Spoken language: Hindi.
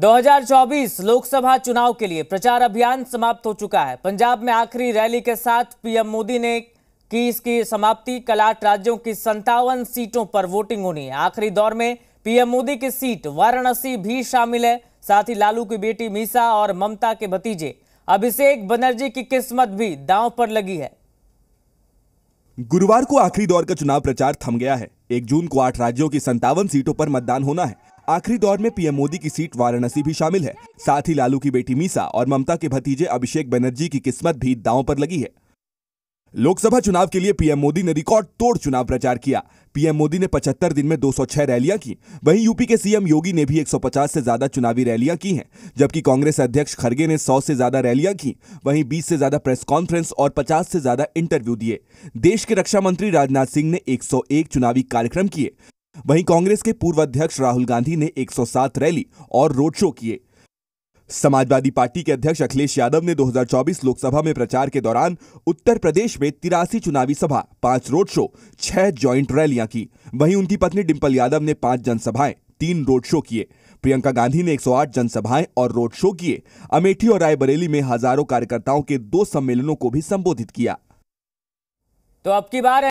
2024 लोकसभा चुनाव के लिए प्रचार अभियान समाप्त हो चुका है पंजाब में आखिरी रैली के साथ पीएम मोदी ने की इसकी समाप्ति कल आठ राज्यों की संतावन सीटों पर वोटिंग होनी है आखिरी दौर में पीएम मोदी की सीट वाराणसी भी शामिल है साथ ही लालू की बेटी मीसा और ममता के भतीजे अभिषेक बनर्जी की किस्मत भी दांव पर लगी है गुरुवार को आखिरी दौर का चुनाव प्रचार थम गया है एक जून को आठ राज्यों की संतावन सीटों पर मतदान होना है आखिरी दौर में पीएम मोदी की सीट वाराणसी भी शामिल है साथ ही लालू की बेटी मीसा और ममता के भतीजे अभिषेक बनर्जी की किस्मत भी दांव पर लगी है लोकसभा चुनाव के लिए पीएम मोदी ने रिकॉर्ड तोड़ चुनाव प्रचार किया पीएम मोदी ने 75 दिन में 206 रैलियां की वहीं यूपी के सीएम योगी ने भी 150 से ज्यादा चुनावी रैलियां की हैं जबकि कांग्रेस अध्यक्ष खड़गे ने 100 से ज्यादा रैलियां की वहीं 20 से ज्यादा प्रेस कॉन्फ्रेंस और 50 से ज्यादा इंटरव्यू दिए देश के रक्षा मंत्री राजनाथ सिंह ने एक चुनावी कार्यक्रम किए वहीं कांग्रेस के पूर्व अध्यक्ष राहुल गांधी ने 107 रैली और रोड शो किए समाजवादी पार्टी के अध्यक्ष अखिलेश यादव ने 2024 लोकसभा में प्रचार के दौरान उत्तर प्रदेश में तिरासी चुनावी सभा पांच रोड शो छह ज्वाइंट रैलियां की वहीं उनकी पत्नी डिम्पल यादव ने पांच जनसभाएं तीन रोड शो किए प्रियंका गांधी ने 108 जनसभाएं और रोड शो किए अमेठी और रायबरेली में हजारों कार्यकर्ताओं के दो सम्मेलनों को भी संबोधित किया तो अब की बार